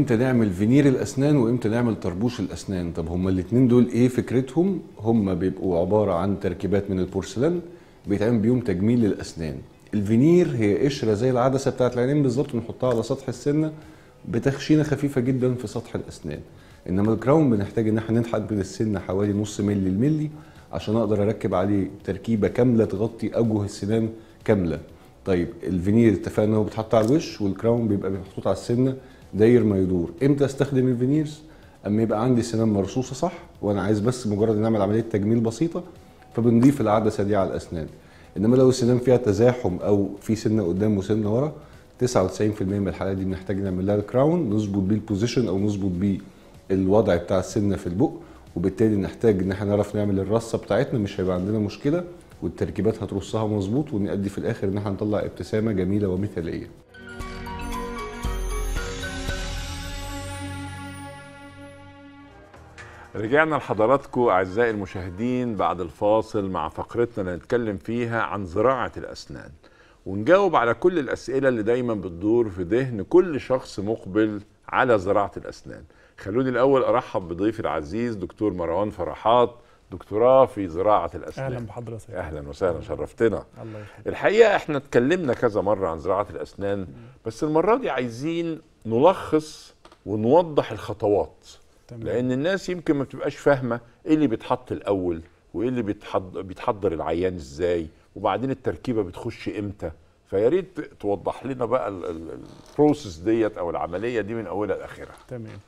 امتى نعمل فينير الاسنان وامتى نعمل طربوش الاسنان طب هما الاثنين دول ايه فكرتهم هما بيبقوا عباره عن تركيبات من البورسلان بيتعمل بيهم تجميل للاسنان الفينير هي قشره زي العدسه بتاعت العينين بالظبط بنحطها على سطح السنه بتخشينه خفيفه جدا في سطح الاسنان انما الكراون بنحتاج ان احنا ننحت من السنه حوالي نص ملي الملي عشان اقدر اركب عليه تركيبه كامله تغطي اوجه السنان كامله طيب الفينير اتفقنا هو بيتحط على الوش والكراون بيبقى محطوط على السنه داير ما يدور امتى استخدم الفينيرز اما يبقى عندي سنان مرصوصه صح وانا عايز بس مجرد ان اعمل عمليه تجميل بسيطه فبنضيف العدسه دي على الاسنان انما لو السنان فيها تزاحم او في سنه قدام وسنه ورا 99% من الحالات دي بنحتاج نعمل لها الكراون نظبط بيه البوزيشن او نظبط بيه الوضع بتاع السنه في البق وبالتالي نحتاج ان احنا نعرف نعمل الرصه بتاعتنا مش هيبقى عندنا مشكله والتركيبات هترصها مظبوط ونأدي في الاخر ان احنا نطلع ابتسامه جميله ومثاليه رجعنا لحضراتكم اعزائي المشاهدين بعد الفاصل مع فقرتنا اللي هنتكلم فيها عن زراعه الاسنان ونجاوب على كل الاسئله اللي دايما بتدور في ذهن كل شخص مقبل على زراعه الاسنان خلوني الاول ارحب بضيفي العزيز دكتور مروان فرحات دكتوراه في زراعه الاسنان اهلا بحضرتك اهلا وسهلا شرفتنا الله الحقيقه احنا اتكلمنا كذا مره عن زراعه الاسنان بس المره دي عايزين نلخص ونوضح الخطوات تمام. لان الناس يمكن ما بتبقاش فاهمه ايه اللي بيتحط الاول وايه اللي بيتحضر, بيتحضر العيان ازاي وبعدين التركيبه بتخش امتى فيا ريت توضح لنا بقى البروسيس ديت او العمليه دي من اولها لاخرها تمام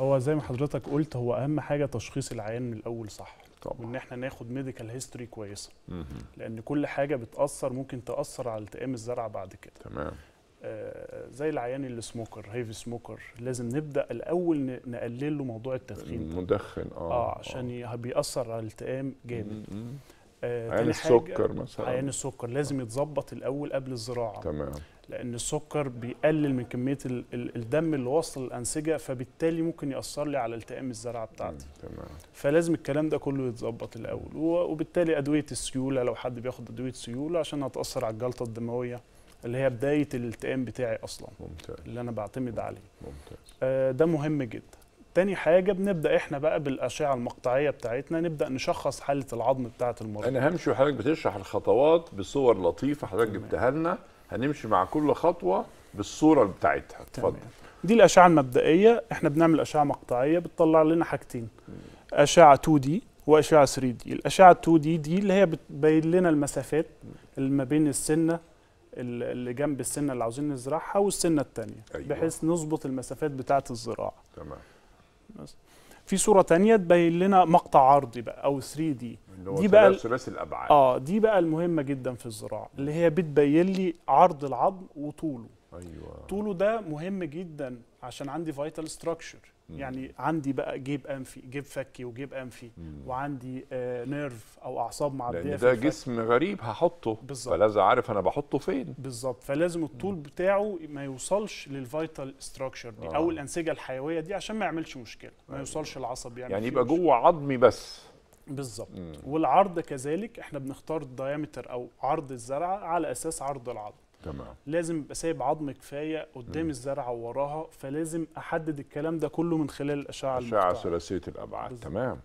هو زي ما حضرتك قلت هو اهم حاجه تشخيص العيان من الاول صح طبعا وان احنا ناخد ميديكال هيستوري كويسه لان كل حاجه بتاثر ممكن تاثر على التئام الزرع بعد كده تمام آه، زي العيان اللي سموكر هيفي سموكر لازم نبدا الاول نقلل له موضوع التدخين المدخن اه اه, آه. عشان آه. بيأثر على الالتئام جامد آه عيان السكر مثلا عيان السكر لازم يتظبط الاول قبل الزراعه تمام لان السكر بيقلل من كميه الدم اللي واصل للانسجه فبالتالي ممكن ياثر لي على التئام الزراعه بتاعتي تمام فلازم الكلام ده كله يتظبط الاول وبالتالي ادويه السيوله لو حد بياخد ادويه سيوله عشان هتاثر على الجلطه الدمويه اللي هي بدايه الالتئام بتاعي اصلا ممتاز. اللي انا بعتمد عليه ممتاز. آه ده مهم جدا تاني حاجه بنبدا احنا بقى بالاشعه المقطعيه بتاعتنا نبدا نشخص حاله العظم بتاعه المريض انا همشي وحضرتك بتشرح الخطوات بصور لطيفه حضرتك جبتها لنا هنمشي مع كل خطوه بالصوره بتاعتها اتفضل دي الاشعه المبدئيه احنا بنعمل اشعه مقطعيه بتطلع لنا حاجتين اشعه 2 دي واشعه 3 دي الاشعه 2 دي دي اللي هي بتبين لنا المسافات اللي ما بين السنه اللي جنب السنه اللي عاوزين نزرعها والسنه الثانيه أيوة. بحيث نظبط المسافات بتاعه الزراعه تمام بس في صوره ثانيه تبين لنا مقطع عرضي بقى او 3 دي دي بقى ثلاثي الابعاد اه دي بقى المهمه جدا في الزراعه اللي هي بتبين لي عرض العظم وطوله ايوه طوله ده مهم جدا عشان عندي فايتال ستراكشر يعني عندي بقى جيب انفي جيب فكي وجيب انفي وعندي آه نيرف او اعصاب معديه لأن ده جسم غريب هحطه بالظبط فلازم عارف انا بحطه فين بالظبط فلازم الطول مم. بتاعه ما يوصلش للفيتال ستراكشر دي آه. او الانسجه الحيويه دي عشان ما يعملش مشكله ما يعني يوصلش العصب يعني يعني يبقى جوه عظمي بس بالظبط والعرض كذلك احنا بنختار الدايمتر او عرض الزرعه على اساس عرض العظم تمام لازم يبقى سايب عظم كفايه قدام الزرعه وراها فلازم احدد الكلام ده كله من خلال الاشعه الاشعه ثلاثيه الابعاد بالزبط. تمام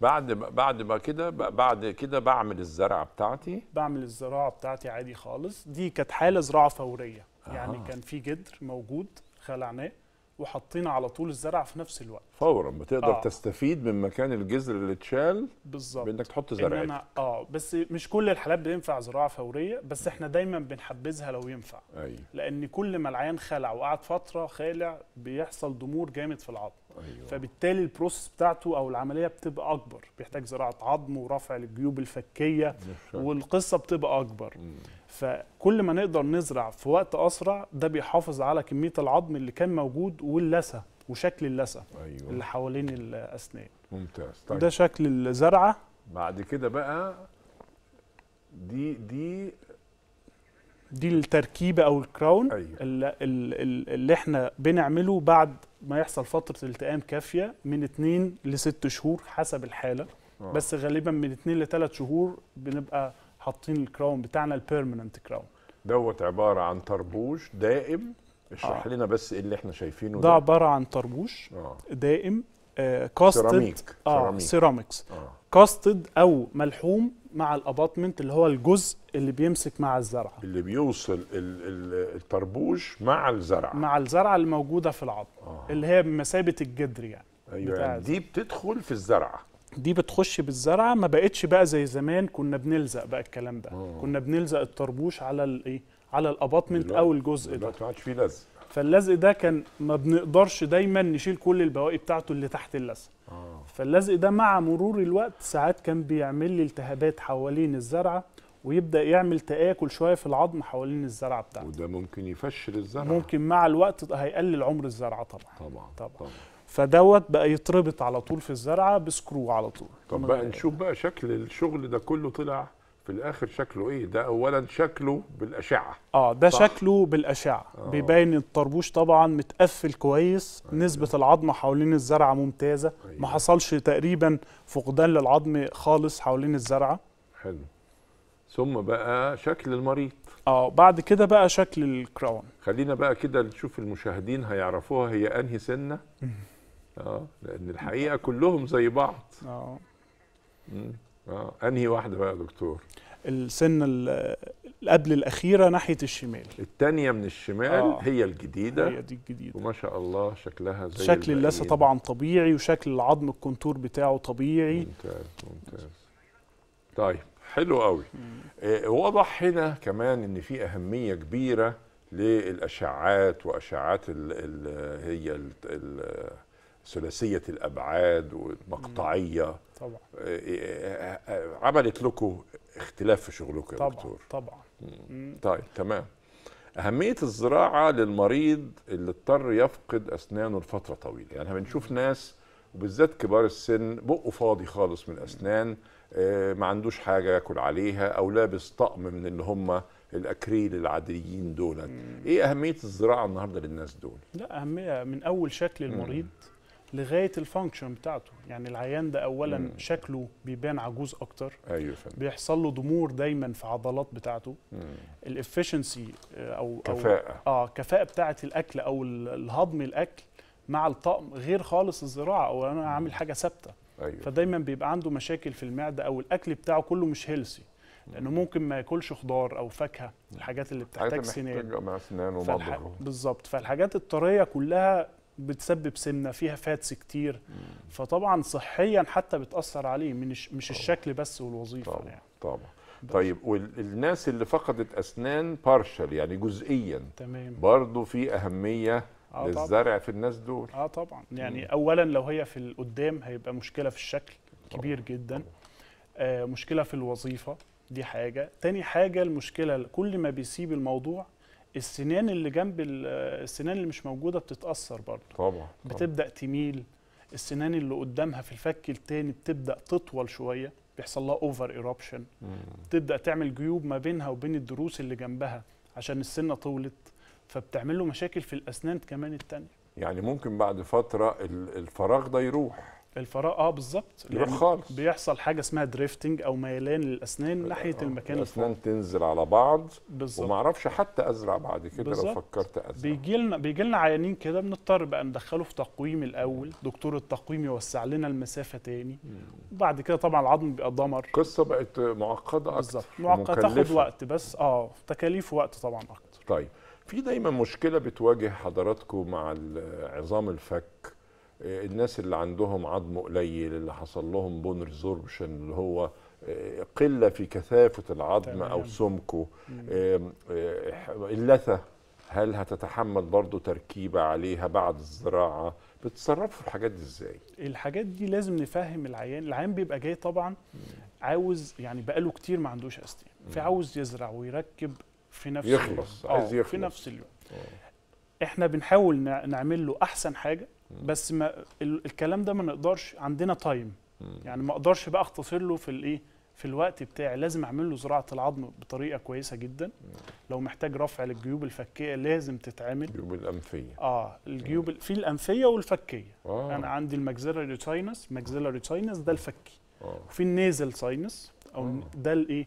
بعد بعد ما كده بعد كده بعمل الزرعه بتاعتي بعمل الزراعه بتاعتي عادي خالص دي كانت حاله زراعه فوريه آه. يعني كان في جدر موجود خلعناه وحاطين على طول الزرع في نفس الوقت فورا بتقدر آه. تستفيد من مكان الجذر اللي اتشال بالظبط بانك تحط زرع إن اه بس مش كل الحالات بينفع زراعه فوريه بس احنا دايما بنحبذها لو ينفع أيوة. لان كل ما العيان خلع وقعد فتره خالع بيحصل ضمور جامد في العظم أيوة. فبالتالي البروسس بتاعته او العمليه بتبقى اكبر بيحتاج زراعه عظم ورفع الجيوب الفكيه والقصه بتبقى اكبر مم. فكل ما نقدر نزرع في وقت اسرع ده بيحافظ على كميه العظم اللي كان موجود واللثه وشكل اللثه أيوة. اللي حوالين الاسنان ممتاز طيب. ده شكل الزرعه بعد كده بقى دي دي دي التركيبه او الكراون أيوة. اللي, اللي احنا بنعمله بعد ما يحصل فتره التئام كافيه من 2 ل 6 شهور حسب الحاله آه. بس غالبا من 2 ل 3 شهور بنبقى حاطين الكراون بتاعنا البيرمننت كراون دوت عباره عن طربوش دائم اشرح آه. لنا بس ايه اللي احنا شايفينه ده, ده عباره عن طربوش آه. دائم آه كاستد سيراميك. اه سيراميكس آه. كاستد او ملحوم مع الاباطمنت اللي هو الجزء اللي بيمسك مع الزرعه اللي بيوصل الطربوش مع الزرعه مع الزرعه الموجوده في العظم آه. اللي هي بمثابه الجدر يعني ايوه يعني دي بتدخل في الزرعه دي بتخش بالزرعه ما بقتش بقى زي زمان كنا بنلزق بقى الكلام ده أوه. كنا بنلزق الطربوش على الايه على الاباطمنت او الجزء ده ما عادش فيه لزق فاللزق ده كان ما بنقدرش دايما نشيل كل البواقي بتاعته اللي تحت اللزق آه. فاللزق ده مع مرور الوقت ساعات كان بيعمل لي التهابات حوالين الزرعه ويبدا يعمل تاكل شويه في العظم حوالين الزرعه بتاعته وده ممكن يفشل الزرعه ممكن مع الوقت هيقلل عمر الزرعه طبعا طبعا, طبعا. طبعا. فدوت بقى يتربط على طول في الزرعه بسكرو على طول طب بقى يعني نشوف بقى شكل الشغل ده كله طلع في الاخر شكله ايه ده اولا شكله بالاشعه اه ده صح. شكله بالاشعه آه. بيبين الطربوش طبعا متقفل كويس آه. نسبه العظم حوالين الزرعه ممتازه آه. ما أيوة. حصلش تقريبا فقدان للعظم خالص حوالين الزرعه حلو ثم بقى شكل المريض اه بعد كده بقى شكل الكراون خلينا بقى كده نشوف المشاهدين هيعرفوها هي انهي سنه اه لان الحقيقه كلهم زي بعض اه اه انهي واحده بقى يا دكتور السنه قبل الاخيره ناحيه الشمال الثانيه من الشمال آه. هي الجديده هي دي الجديده وما شاء الله شكلها زي شكل اللثه طبعا طبيعي وشكل العظم الكونتور بتاعه طبيعي ممتاز ممتاز طيب حلو قوي آه وضح هنا كمان ان في اهميه كبيره للاشعاعات واشعاعات ال هي ثلاثيه الابعاد والمقطعيه طبعا آه، آه، آه، عملت لكم اختلاف في شغلكم يا طبعا دكتور طبعا طيب تمام أهمية الزراعة للمريض اللي اضطر يفقد أسنانه لفترة طويلة يعني احنا بنشوف ناس وبالذات كبار السن بقه فاضي خالص من الأسنان ما عندوش حاجة ياكل عليها أو لابس طقم من اللي هم الأكريل العاديين دول إيه أهمية الزراعة النهاردة للناس دول؟ لا أهمية من أول شكل المريض مم. لغايه الفانكشن بتاعته يعني العيان ده اولا مم. شكله بيبان عجوز اكتر ايوه بيحصل له ضمور دايما في عضلات بتاعته الافشنسي آه، او كفاءه أو اه كفاءه بتاعه الاكل او الهضم الاكل مع الطقم غير خالص الزراعه او انا عامل حاجه ثابته أيوة. فدايما بيبقى عنده مشاكل في المعده او الاكل بتاعه كله مش هيلسي لانه ممكن ما ياكلش خضار او فاكهه الحاجات اللي بتحتاج سنان بالظبط فالحاجات الطريه كلها بتسبب سمنه فيها فاتس كتير فطبعا صحيا حتى بتاثر عليه من مش طبعا. الشكل بس والوظيفه طبعا يعني. طبعا بس. طيب والناس اللي فقدت اسنان بارشل يعني جزئيا تمام برضه في اهميه آه للزرع طبعًا. في الناس دول اه طبعا يعني مم. اولا لو هي في القدام هيبقى مشكله في الشكل كبير طبعًا. جدا آه مشكله في الوظيفه دي حاجه تاني حاجه المشكله كل ما بيسيب الموضوع السنان اللي جنب السنان اللي مش موجوده بتتاثر برضه طبعا, طبعا. بتبدا تميل السنان اللي قدامها في الفك التاني بتبدا تطول شويه بيحصل لها اوفر إيروبشن بتبدا تعمل جيوب ما بينها وبين الضروس اللي جنبها عشان السنه طولت فبتعمل له مشاكل في الاسنان كمان التانيه يعني ممكن بعد فتره الفراغ ده يروح الفراغ اه بالظبط يعني خالص بيحصل حاجه اسمها دريفتنج او ميلان للاسنان آه، ناحيه آه. المكان الاسنان الفوق. تنزل على بعض بالظبط وما اعرفش حتى ازرع بعد كده بالزبط. لو فكرت ازرع بيجي لنا بيجي لنا عيانين كده بنضطر بقى ندخله في تقويم الاول دكتور التقويم يوسع لنا المسافه تاني وبعد كده طبعا العظم بيبقى ضمر قصه بقت معقده اكتر بالظبط معقده تاخد وقت بس اه تكاليف وقت طبعا اكتر طيب في دايما مشكله بتواجه حضراتكم مع عظام الفك الناس اللي عندهم عظم قليل اللي حصل لهم بون ريزوربشن اللي هو آه، قله في كثافه العظم تمام. او سمكه آه، اللثه هل هتتحمل برضه تركيبه عليها بعد الزراعه بتتصرفوا في الحاجات دي ازاي الحاجات دي لازم نفهم العيان العيان بيبقى جاي طبعا عاوز يعني بقاله كتير ما عندوش اسنان فعاوز يزرع ويركب في نفس يخلص اليوم. عايز آه، يخلص في نفس اليوم أوه. احنا بنحاول نعمل له احسن حاجه بس ما الكلام ده ما نقدرش عندنا تايم يعني ما اقدرش بقى اختصر له في الايه في الوقت بتاعي لازم اعمل له زراعه العظم بطريقه كويسه جدا لو محتاج رفع للجيوب الفكيه لازم تتعمل الجيوب الانفيه اه الجيوب في الانفيه والفكيه آه. انا عندي المجزره ساينس ماكسيلاري ساينس ده الفكي آه. وفي النيزل ساينس او آه. ده الايه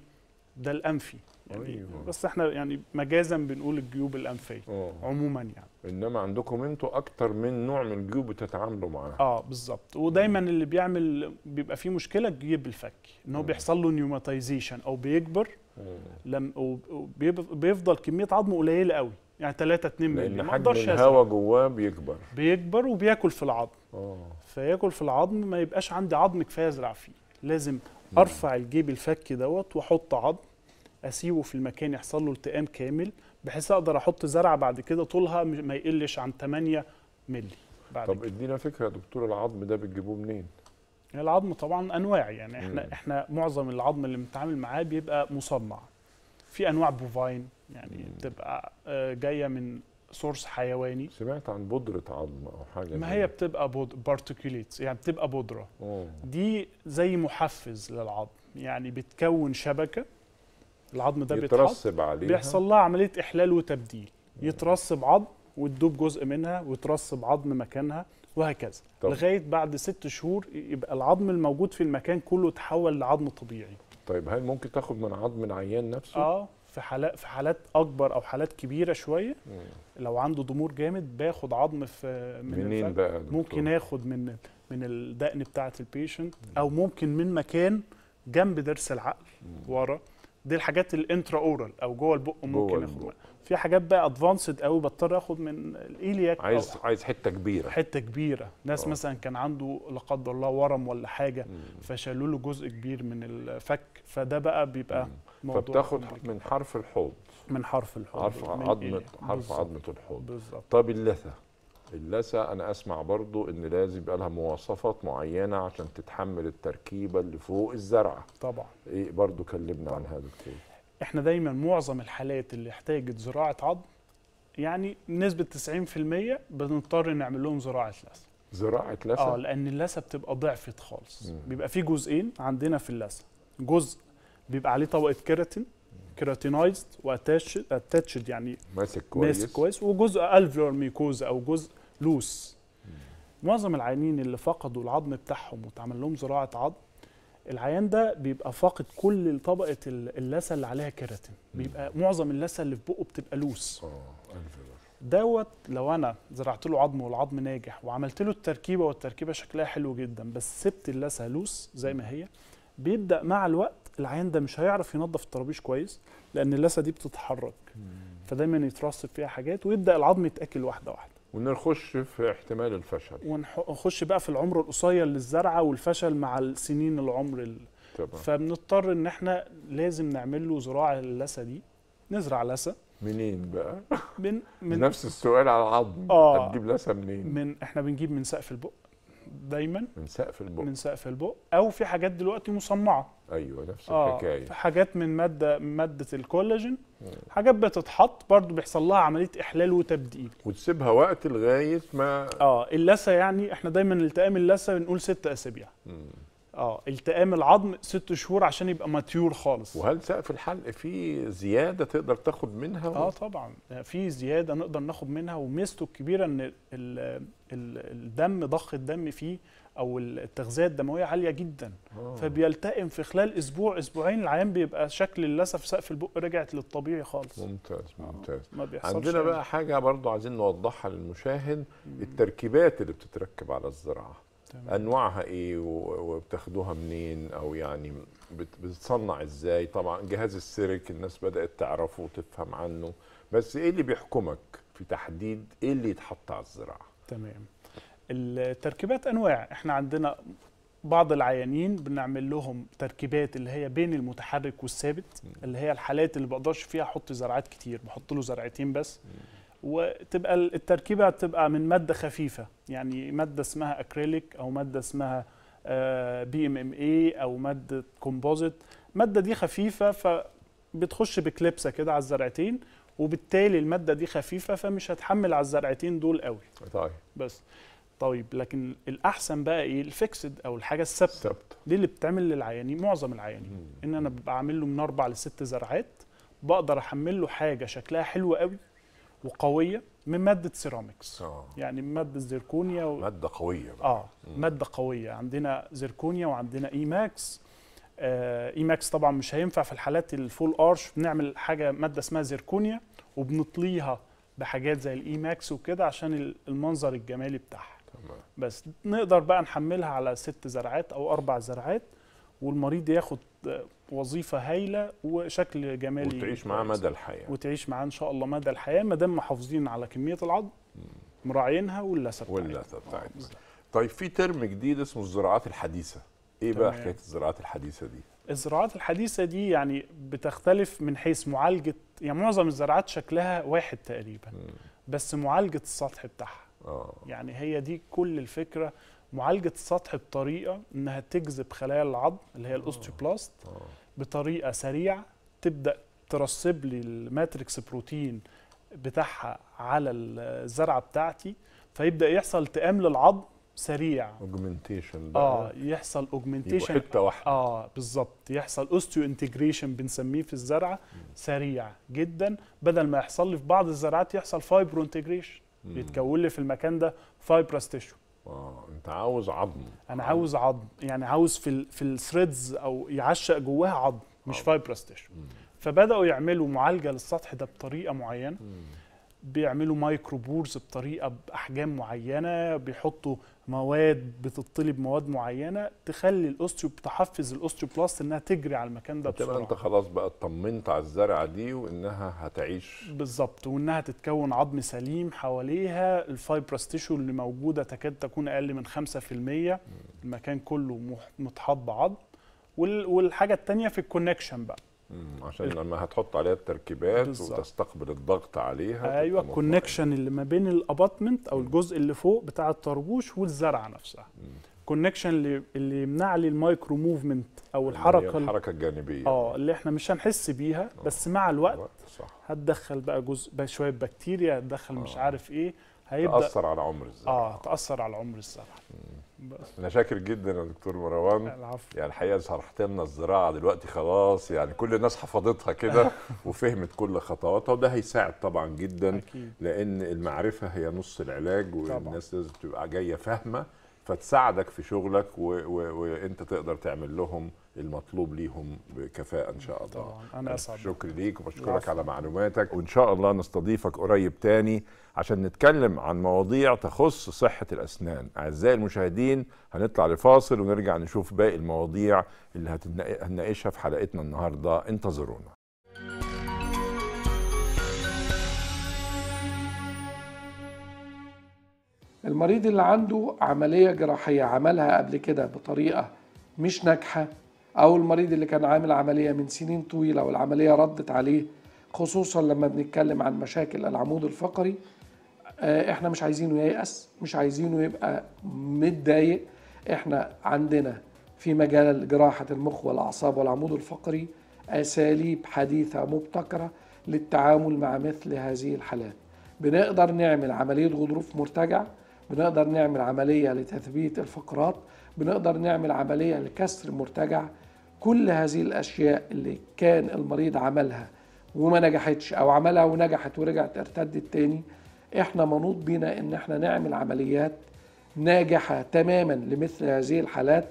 ده الانفي يعني أيوه. بس احنا يعني مجازا بنقول الجيوب الانفيه آه. عموما يعني انما عندكم انتوا اكتر من نوع من الجيوب بتتعاملوا معاها اه بالظبط ودايما اللي بيعمل بيبقى فيه مشكله الجيب الفك ان هو بيحصل له نيوماتيزيشن او بيكبر لم وبيفضل كميه عظم قليله قوي يعني 3 2 مللي ما اقدرش الهواء جواه بيكبر بيكبر وبياكل في العظم اه فياكل في العظم ما يبقاش عندي عظم كفايه ازرع فيه لازم ارفع الجيب الفك دوت واحط عظم اسيبه في المكان يحصل له التئام كامل بحيث اقدر احط زرعه بعد كده طولها ما يقلش عن 8 مللي بعد طب ادينا فكره يا دكتور العظم ده بتجيبوه منين؟ العظم طبعا انواع يعني احنا مم. احنا معظم العظم اللي بنتعامل معاه بيبقى مصنع في انواع بوفاين يعني مم. بتبقى آه، جايه من سورس حيواني سمعت عن بودرة عظم أو حاجة ما هي دي. بتبقى بود... بارتيكوليتس يعني بتبقى بودرة أوه. دي زي محفز للعظم يعني بتكون شبكة العظم ده بيترسب عليه بيحصل لها عمليه احلال وتبديل يترسب عظم وتدوب جزء منها ويترسب عظم مكانها وهكذا طب. لغايه بعد ست شهور يبقى العظم الموجود في المكان كله تحول لعظم طبيعي طيب هل ممكن تاخد من عظم العيان نفسه اه في حالات في حالات اكبر او حالات كبيره شويه مم. لو عنده ضمور جامد باخد عظم في من منين بقى دكتور؟ ممكن اخد من من الدقن بتاعه البيشنت او ممكن من مكان جنب ضرس العقل مم. ورا دي الحاجات الانترا اورال او جوه البق ممكن جوه اخد في حاجات بقى ادفانسد قوي بضطر اخد من الايلياك عايز أو عايز حته كبيره حته كبيره ناس أوه. مثلا كان عنده لا قدر الله ورم ولا حاجه فشالوا له جزء كبير من الفك فده بقى بيبقى مم. موضوع فبتاخد من حرف الحوض من حرف الحوض حرف عظمه حرف عظمه الحوض بالظبط طب اللثه اللثه انا اسمع برضو ان لازم يبقى لها مواصفات معينه عشان تتحمل التركيبه اللي فوق الزرعه طبعا ايه برضو كلمنا طبعا. عن هذا الكلام احنا دايما معظم الحالات اللي احتاجت زراعه عظم يعني نسبه 90% بنضطر نعمل لهم زراعه لثه زراعه لثه اه لان اللثه بتبقى ضعفت خالص مم. بيبقى في جزئين عندنا في اللثه جزء بيبقى عليه طبقه كيراتين كيراتينايزد واتاتشد يعني ماسك كويس ماسك كويس وجزء الفلور ميكوز او جزء لوس معظم العيانين اللي فقدوا العظم بتاعهم واتعمل لهم زراعه عظم العيان ده بيبقى فاقد كل طبقه اللثه اللي عليها كيراتين بيبقى معظم اللثه اللي في بقه بتبقى لوس آه، دوت لو انا زرعت له عظم والعظم ناجح وعملت له التركيبه والتركيبه شكلها حلو جدا بس سبت اللثه لوس زي ما هي بيبدا مع الوقت العيان ده مش هيعرف ينظف الطرابيش كويس لان اللثه دي بتتحرك فدايما يترسب فيها حاجات ويبدا العظم يتاكل واحده واحده ونخش في احتمال الفشل ونخش بقى في العمر القصير للزرعه والفشل مع السنين العمر ال... طبعا. فبنضطر ان احنا لازم نعمل له زراعه اللسه دي نزرع لسه منين بقى؟ من, من نفس السؤال على العظم آه هتجيب لثه منين؟ من احنا بنجيب من سقف البق دايما من سقف البق من سقف البق او في حاجات دلوقتي مصنعه ايوه نفس آه الحكايه في حاجات من ماده ماده الكولاجين مم. حاجات بتتحط برضو بيحصل لها عمليه احلال وتبديل وتسيبها وقت لغايه ما اه اللثه يعني احنا دايما التئام اللثه بنقول ست اسابيع مم. اه التئام العظم ست شهور عشان يبقى ماتيور خالص وهل سقف الحلق فيه زياده تقدر تاخد منها و... اه طبعا في زياده نقدر ناخد منها وميزته الكبيره ان الدم ضخ الدم فيه او التغذيه الدمويه عاليه جدا أوه. فبيلتئم في خلال اسبوع اسبوعين العيان بيبقى شكل للاسف سقف البق رجعت للطبيعي خالص ممتاز آه، ممتاز آه. ما بيحصلش عندنا بقى يعني. حاجه برضو عايزين نوضحها للمشاهد التركيبات اللي بتتركب على الزراعه تمام. انواعها ايه وبتاخدوها منين او يعني بتتصنع ازاي طبعا جهاز السيرك الناس بدات تعرفه وتفهم عنه بس ايه اللي بيحكمك في تحديد ايه اللي يتحط على الزراعه تمام التركيبات انواع احنا عندنا بعض العيانين بنعمل لهم تركيبات اللي هي بين المتحرك والثابت اللي هي الحالات اللي بقدرش فيها احط زرعات كتير بحط له زرعتين بس وتبقى التركيبه تبقى من ماده خفيفه يعني ماده اسمها اكريليك او ماده اسمها بي ام ام اي او ماده كومبوزيت الماده دي خفيفه فبتخش بكليبسه كده على الزرعتين وبالتالي الماده دي خفيفه فمش هتحمل على الزرعتين دول قوي طيب بس طيب لكن الاحسن بقى ايه الفيكسد او الحاجه الثابته دي اللي بتعمل للعيانين معظم العيانين ان انا بعمل له من اربع لست زرعات بقدر احمل له حاجه شكلها حلو قوي وقويه من ماده سيراميكس آه. يعني من ماده زيركونيا و... ماده قويه بقى. اه مم. ماده قويه عندنا زيركونيا وعندنا ايماكس آه ايماكس طبعا مش هينفع في الحالات الفول ارش بنعمل حاجه ماده اسمها زيركونيا وبنطليها بحاجات زي الايماكس وكده عشان المنظر الجمالي بتاعها تمام. بس نقدر بقى نحملها على ست زرعات او اربع زرعات والمريض ياخد وظيفه هايله وشكل جمالي وتعيش معاه مدى الحياه وتعيش معاه ان شاء الله مدى الحياه ما دام محافظين على كميه العظم مراعينها واللثه واللثه بتاعتنا طيب في ترم جديد اسمه الزراعات الحديثه ايه بقى حكايه الزراعات الحديثه دي الزراعات الحديثه دي يعني بتختلف من حيث معالجه يعني معظم الزراعات شكلها واحد تقريبا بس معالجه السطح بتاعها أوه. يعني هي دي كل الفكره معالجه السطح بطريقه انها تجذب خلايا العظم اللي هي الاوستيوبلاست آه. آه. بطريقه سريعه تبدا ترسب لي الماتريكس بروتين بتاعها على الزرعه بتاعتي فيبدا يحصل التئام للعظم سريع اوجمنتيشن اه يحصل اوجمنتيشن حته واحده اه بالظبط يحصل اوستيو انتجريشن بنسميه في الزرعه سريع جدا بدل ما يحصل لي في بعض الزرعات يحصل فايبرو انتجريشن بيتكون لي في المكان ده فايبرس تيشو اه انت عاوز عظم انا عاوز عظم يعني عاوز في في الثريدز او يعشق جواها عظم مش فايبرس تيشو فبداوا يعملوا معالجه للسطح ده بطريقه معينه بيعملوا مايكرو بورز بطريقه باحجام معينه بيحطوا مواد بتطلب مواد معينه تخلي الاوستيو تحفز بلاست انها تجري على المكان ده بسرعه انت خلاص بقى اطمنت على الزرعه دي وانها هتعيش بالظبط وانها تتكون عظم سليم حواليها الفايبرستيشو اللي موجوده تكاد تكون اقل من 5% المكان كله متحاط بعظم والحاجه الثانيه في الكونكشن بقى عشان لما هتحط عليها التركيبات بالزبط. وتستقبل الضغط عليها ايوه الكونكشن يعني. اللي ما بين الابطمنت او الجزء اللي فوق بتاع الطربوش والزرعه نفسها الكونكشن اللي اللي يمنع لي المايكرو موفمنت او الحركه الحركه الجانبيه اه اللي احنا مش هنحس بيها آه، بس مع الوقت صح. هتدخل بقى جزء بقى شويه بكتيريا هتدخل مش آه. عارف ايه هيبدا تاثر على عمر الزرع اه تاثر على عمر الزرع بس. انا شاكر جدا يا دكتور مروان العفو يعني الحقيقه شرحت لنا الزراعه دلوقتي خلاص يعني كل الناس حفظتها كده وفهمت كل خطواتها وده هيساعد طبعا جدا أكيد. لان المعرفه هي نص العلاج والناس لازم تبقى جايه فاهمه فتساعدك في شغلك وانت تقدر تعمل لهم المطلوب ليهم بكفاءه ان شاء الله طبعا انا اسعد شكرا ليك وبشكرك على معلوماتك وان شاء الله نستضيفك قريب تاني عشان نتكلم عن مواضيع تخص صحه الاسنان اعزائي المشاهدين هنطلع لفاصل ونرجع نشوف باقي المواضيع اللي هنناقشها في حلقتنا النهارده انتظرونا المريض اللي عنده عملية جراحية عملها قبل كده بطريقة مش ناجحة أو المريض اللي كان عامل عملية من سنين طويلة والعملية ردت عليه خصوصا لما بنتكلم عن مشاكل العمود الفقري آه، احنا مش عايزينه ييأس مش عايزينه يبقى متضايق احنا عندنا في مجال جراحة المخ والأعصاب والعمود الفقري أساليب حديثة مبتكرة للتعامل مع مثل هذه الحالات بنقدر نعمل عملية غضروف مرتجع بنقدر نعمل عملية لتثبيت الفقرات بنقدر نعمل عملية لكسر مرتجع كل هذه الأشياء اللي كان المريض عملها وما نجحتش أو عملها ونجحت ورجعت ارتدت تاني احنا منوط بينا ان احنا نعمل عمليات ناجحة تماما لمثل هذه الحالات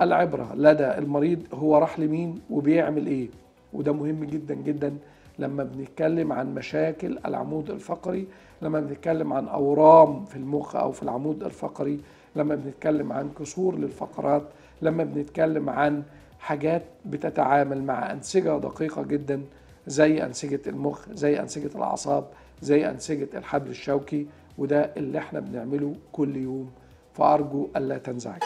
العبرة لدى المريض هو راح لمين وبيعمل ايه وده مهم جدا جدا لما بنتكلم عن مشاكل العمود الفقري لما بنتكلم عن أورام في المخ أو في العمود الفقري لما بنتكلم عن كسور للفقرات لما بنتكلم عن حاجات بتتعامل مع أنسجة دقيقة جدا زي أنسجة المخ زي أنسجة الأعصاب زي أنسجة الحبل الشوكي وده اللي احنا بنعمله كل يوم فأرجو ألا تنزعج